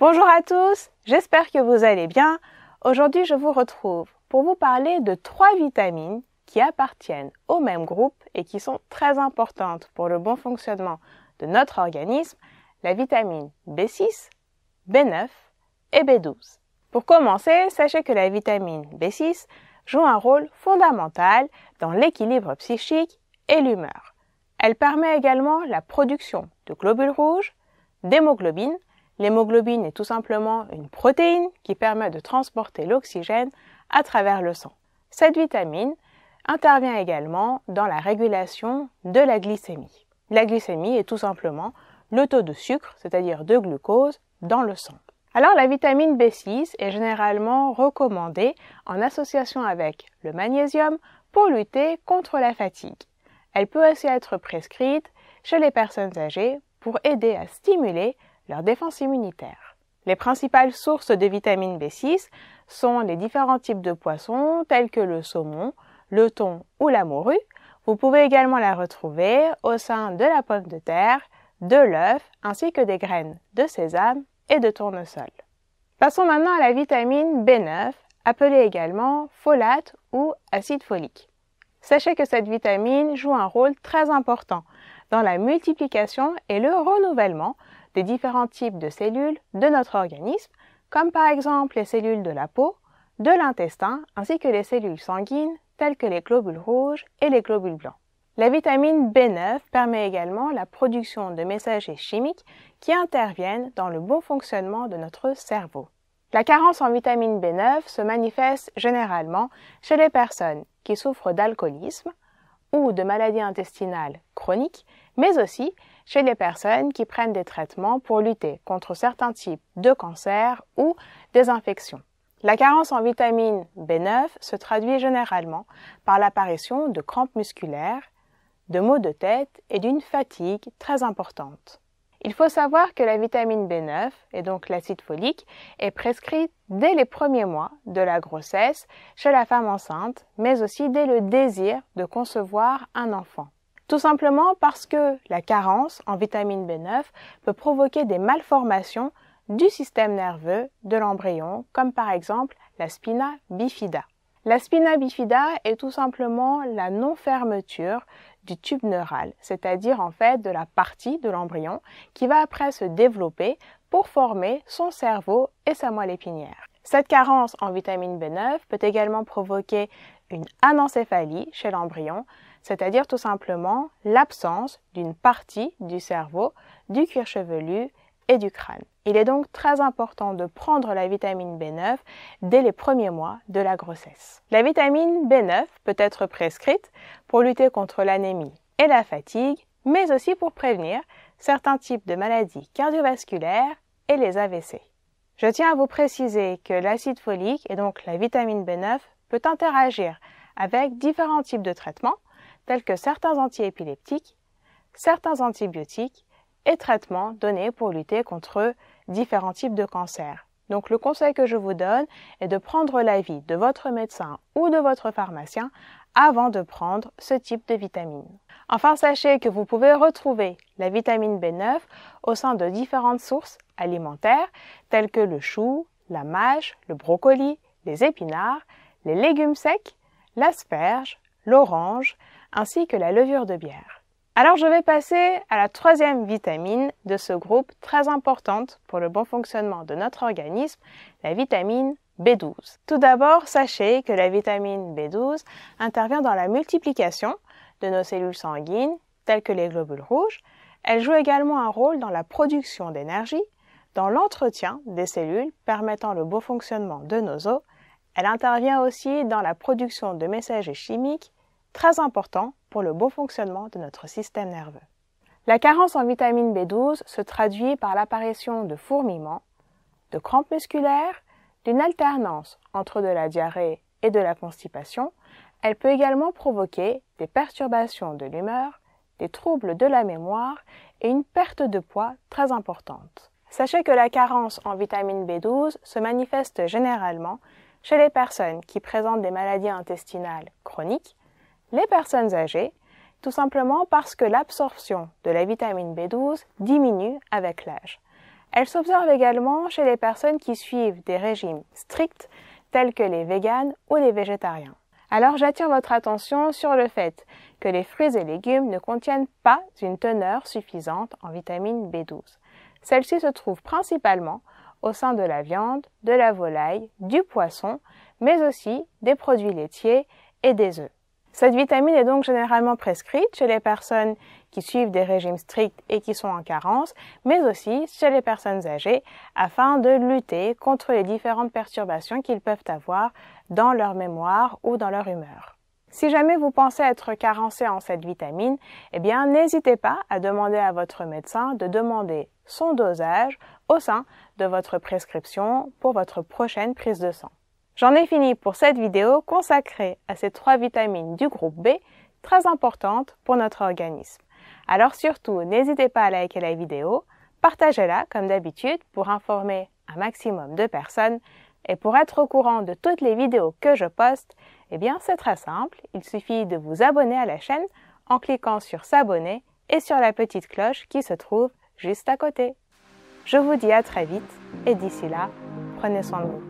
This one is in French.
Bonjour à tous, j'espère que vous allez bien. Aujourd'hui, je vous retrouve pour vous parler de trois vitamines qui appartiennent au même groupe et qui sont très importantes pour le bon fonctionnement de notre organisme, la vitamine B6, B9 et B12. Pour commencer, sachez que la vitamine B6 joue un rôle fondamental dans l'équilibre psychique et l'humeur. Elle permet également la production de globules rouges, d'hémoglobine, L'hémoglobine est tout simplement une protéine qui permet de transporter l'oxygène à travers le sang. Cette vitamine intervient également dans la régulation de la glycémie. La glycémie est tout simplement le taux de sucre, c'est-à-dire de glucose, dans le sang. Alors la vitamine B6 est généralement recommandée en association avec le magnésium pour lutter contre la fatigue. Elle peut aussi être prescrite chez les personnes âgées pour aider à stimuler leur défense immunitaire. Les principales sources de vitamine B6 sont les différents types de poissons tels que le saumon, le thon ou la morue. Vous pouvez également la retrouver au sein de la pomme de terre, de l'œuf ainsi que des graines de sésame et de tournesol. Passons maintenant à la vitamine B9, appelée également folate ou acide folique. Sachez que cette vitamine joue un rôle très important dans la multiplication et le renouvellement des différents types de cellules de notre organisme, comme par exemple les cellules de la peau, de l'intestin, ainsi que les cellules sanguines telles que les globules rouges et les globules blancs. La vitamine B9 permet également la production de messagers chimiques qui interviennent dans le bon fonctionnement de notre cerveau. La carence en vitamine B9 se manifeste généralement chez les personnes qui souffrent d'alcoolisme ou de maladies intestinales chroniques, mais aussi chez les personnes qui prennent des traitements pour lutter contre certains types de cancers ou des infections. La carence en vitamine B9 se traduit généralement par l'apparition de crampes musculaires, de maux de tête et d'une fatigue très importante. Il faut savoir que la vitamine B9, et donc l'acide folique, est prescrite dès les premiers mois de la grossesse chez la femme enceinte, mais aussi dès le désir de concevoir un enfant. Tout simplement parce que la carence en vitamine B9 peut provoquer des malformations du système nerveux de l'embryon, comme par exemple la spina bifida. La spina bifida est tout simplement la non-fermeture du tube neural, c'est-à-dire en fait de la partie de l'embryon qui va après se développer pour former son cerveau et sa moelle épinière. Cette carence en vitamine B9 peut également provoquer une anencéphalie chez l'embryon, c'est-à-dire tout simplement l'absence d'une partie du cerveau, du cuir chevelu et du crâne. Il est donc très important de prendre la vitamine B9 dès les premiers mois de la grossesse. La vitamine B9 peut être prescrite pour lutter contre l'anémie et la fatigue, mais aussi pour prévenir certains types de maladies cardiovasculaires et les AVC. Je tiens à vous préciser que l'acide folique et donc la vitamine B9 peut interagir avec différents types de traitements, tels que certains antiépileptiques, certains antibiotiques et traitements donnés pour lutter contre différents types de cancers. Donc le conseil que je vous donne est de prendre l'avis de votre médecin ou de votre pharmacien avant de prendre ce type de vitamine. Enfin, sachez que vous pouvez retrouver la vitamine B9 au sein de différentes sources alimentaires telles que le chou, la mâche, le brocoli, les épinards, les légumes secs, l'asperge, l'orange, ainsi que la levure de bière. Alors je vais passer à la troisième vitamine de ce groupe très importante pour le bon fonctionnement de notre organisme, la vitamine B12. Tout d'abord, sachez que la vitamine B12 intervient dans la multiplication de nos cellules sanguines, telles que les globules rouges. Elle joue également un rôle dans la production d'énergie, dans l'entretien des cellules permettant le bon fonctionnement de nos os. Elle intervient aussi dans la production de messages chimiques très important pour le bon fonctionnement de notre système nerveux. La carence en vitamine B12 se traduit par l'apparition de fourmillements, de crampes musculaires, d'une alternance entre de la diarrhée et de la constipation. Elle peut également provoquer des perturbations de l'humeur, des troubles de la mémoire et une perte de poids très importante. Sachez que la carence en vitamine B12 se manifeste généralement chez les personnes qui présentent des maladies intestinales chroniques, les personnes âgées, tout simplement parce que l'absorption de la vitamine B12 diminue avec l'âge. Elle s'observe également chez les personnes qui suivent des régimes stricts tels que les véganes ou les végétariens. Alors j'attire votre attention sur le fait que les fruits et légumes ne contiennent pas une teneur suffisante en vitamine B12. Celle-ci se trouve principalement au sein de la viande, de la volaille, du poisson, mais aussi des produits laitiers et des œufs. Cette vitamine est donc généralement prescrite chez les personnes qui suivent des régimes stricts et qui sont en carence, mais aussi chez les personnes âgées, afin de lutter contre les différentes perturbations qu'ils peuvent avoir dans leur mémoire ou dans leur humeur. Si jamais vous pensez être carencé en cette vitamine, eh bien n'hésitez pas à demander à votre médecin de demander son dosage au sein de votre prescription pour votre prochaine prise de sang. J'en ai fini pour cette vidéo consacrée à ces trois vitamines du groupe B très importantes pour notre organisme. Alors surtout, n'hésitez pas à liker la vidéo, partagez-la comme d'habitude pour informer un maximum de personnes et pour être au courant de toutes les vidéos que je poste, eh bien c'est très simple, il suffit de vous abonner à la chaîne en cliquant sur s'abonner et sur la petite cloche qui se trouve juste à côté. Je vous dis à très vite et d'ici là, prenez soin de vous.